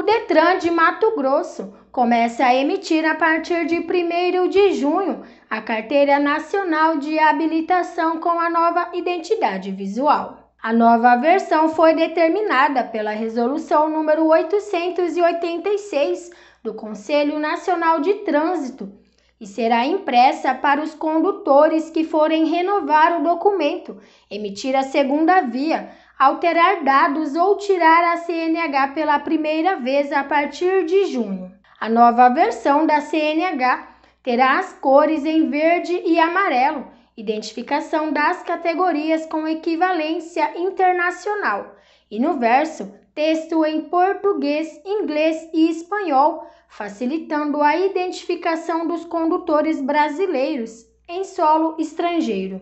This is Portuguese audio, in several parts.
O Detran de Mato Grosso começa a emitir a partir de 1 de junho a Carteira Nacional de Habilitação com a nova identidade visual. A nova versão foi determinada pela Resolução número 886 do Conselho Nacional de Trânsito e será impressa para os condutores que forem renovar o documento, emitir a segunda via, alterar dados ou tirar a CNH pela primeira vez a partir de junho. A nova versão da CNH terá as cores em verde e amarelo, identificação das categorias com equivalência internacional e no verso, texto em português, inglês e espanhol, facilitando a identificação dos condutores brasileiros em solo estrangeiro.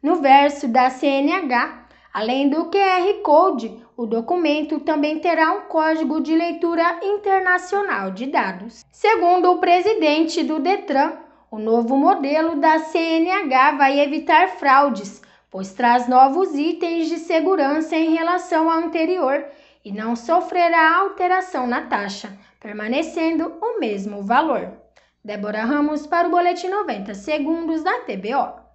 No verso da CNH, além do QR Code, o documento também terá um código de leitura internacional de dados. Segundo o presidente do Detran, o novo modelo da CNH vai evitar fraudes pois traz novos itens de segurança em relação ao anterior e não sofrerá alteração na taxa, permanecendo o mesmo valor. Débora Ramos para o Boletim 90 Segundos da TBO.